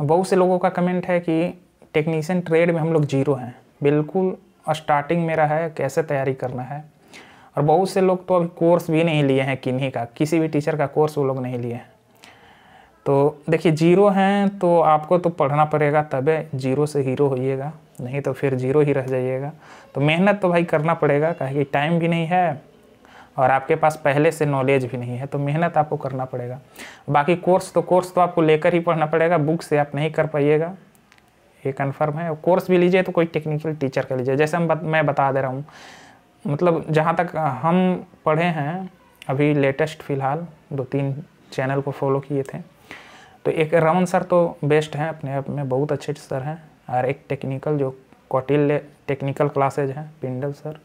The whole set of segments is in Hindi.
बहुत से लोगों का कमेंट है कि टेक्नीशियन ट्रेड में हम लोग जीरो हैं बिल्कुल स्टार्टिंग मेरा है कैसे तैयारी करना है और बहुत से लोग तो अभी कोर्स भी नहीं लिए हैं किन्हीं का किसी भी टीचर का कोर्स वो लोग नहीं लिए हैं तो देखिए जीरो हैं तो आपको तो पढ़ना पड़ेगा तबे जीरो से हीरो होइएगा नहीं तो फिर जीरो ही रह जाइएगा तो मेहनत तो भाई करना पड़ेगा कहे कि टाइम भी नहीं है और आपके पास पहले से नॉलेज भी नहीं है तो मेहनत आपको करना पड़ेगा बाकी कोर्स तो कोर्स तो आपको लेकर ही पढ़ना पड़ेगा बुक से आप नहीं कर पाइएगा ये कन्फर्म है कोर्स भी लीजिए तो कोई टेक्निकल टीचर कर लीजिए जैसे हम बत, मैं बता दे रहा हूँ मतलब जहाँ तक हम पढ़े हैं अभी लेटेस्ट फ़िलहाल दो तीन चैनल को फॉलो किए थे तो एक रमन सर तो बेस्ट हैं अपने आप में बहुत अच्छे सर हैं और एक टेक्निकल जो कौटिल्य टेक्निकल क्लासेज हैं पिंडल सर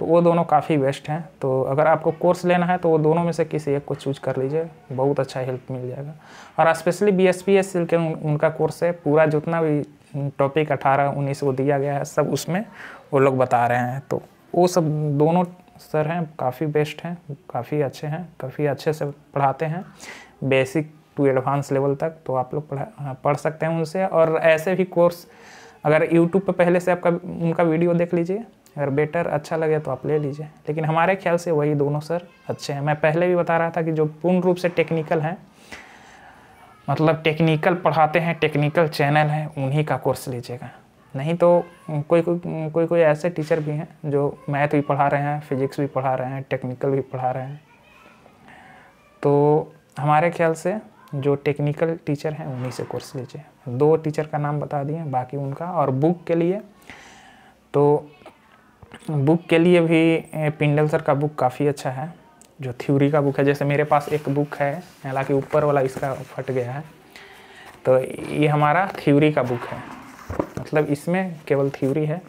तो वो दोनों काफ़ी बेस्ट हैं तो अगर आपको कोर्स लेना है तो वो दोनों में से किसी एक को चूज़ कर लीजिए बहुत अच्छा हेल्प मिल जाएगा और specially B S P S के उनका कोर्स है पूरा जितना भी टॉपिक अठारह उन्नीस वो दिया गया है सब उसमें वो लोग बता रहे हैं तो वो सब दोनों सर हैं काफ़ी बेस्ट हैं काफ़ी अच्छे हैं काफ़ी अच्छे से पढ़ाते हैं बेसिक टू एडवांस लेवल तक तो आप लोग पढ़ा हाँ, पढ़ सकते हैं उनसे और ऐसे भी कोर्स अगर यूट्यूब पर पहले से आपका उनका वीडियो देख लीजिए अगर बेटर अच्छा लगे तो आप ले लीजिए लेकिन हमारे ख्याल से वही दोनों सर अच्छे हैं मैं पहले भी बता रहा था कि जो पूर्ण रूप से टेक्निकल हैं मतलब टेक्निकल पढ़ाते हैं टेक्निकल चैनल हैं उन्हीं का कोर्स लीजिएगा नहीं तो कोई कोई कोई कोई ऐसे टीचर भी हैं जो मैथ भी पढ़ा रहे हैं फिजिक्स भी पढ़ा रहे हैं टेक्निकल भी पढ़ा रहे हैं तो हमारे ख्याल से जो टेक्निकल टीचर हैं उन्हीं से कोर्स लीजिए दो टीचर का नाम बता दिए बाकी उनका और बुक के लिए तो बुक के लिए भी पिंडल सर का बुक काफ़ी अच्छा है जो थ्योरी का बुक है जैसे मेरे पास एक बुक है हालांकि ऊपर वाला इसका फट गया है तो ये हमारा थ्योरी का बुक है मतलब इसमें केवल थ्योरी है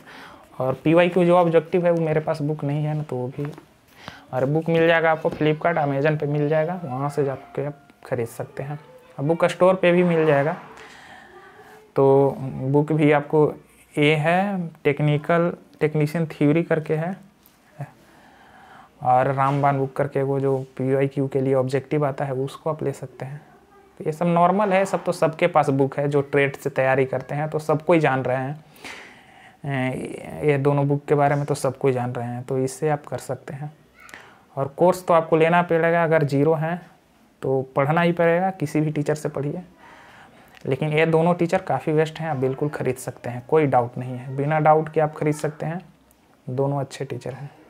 और पी वाई क्यू जो ऑब्जेक्टिव है वो मेरे पास बुक नहीं है ना तो वो भी और बुक मिल जाएगा आपको फ्लिपकार्ट अमेजन पे मिल जाएगा वहाँ से जाके आप ख़रीद सकते हैं और बुक स्टोर पे भी मिल जाएगा तो बुक भी आपको ए है टेक्निकल टेक्नीशियन थ्योरी करके है और रामबान बुक करके वो जो पी आई क्यू के लिए ऑब्जेक्टिव आता है उसको आप ले सकते हैं तो ये सब नॉर्मल है सब तो सबके पास बुक है जो ट्रेड से तैयारी करते हैं तो सब कोई जान रहे हैं ये दोनों बुक के बारे में तो सबको कोई जान रहे हैं तो इससे आप कर सकते हैं और कोर्स तो आपको लेना पड़ेगा अगर जीरो हैं तो पढ़ना ही पड़ेगा किसी भी टीचर से पढ़िए लेकिन ये दोनों टीचर काफ़ी बेस्ट हैं आप बिल्कुल ख़रीद सकते हैं कोई डाउट नहीं है बिना डाउट के आप ख़रीद सकते हैं दोनों अच्छे टीचर हैं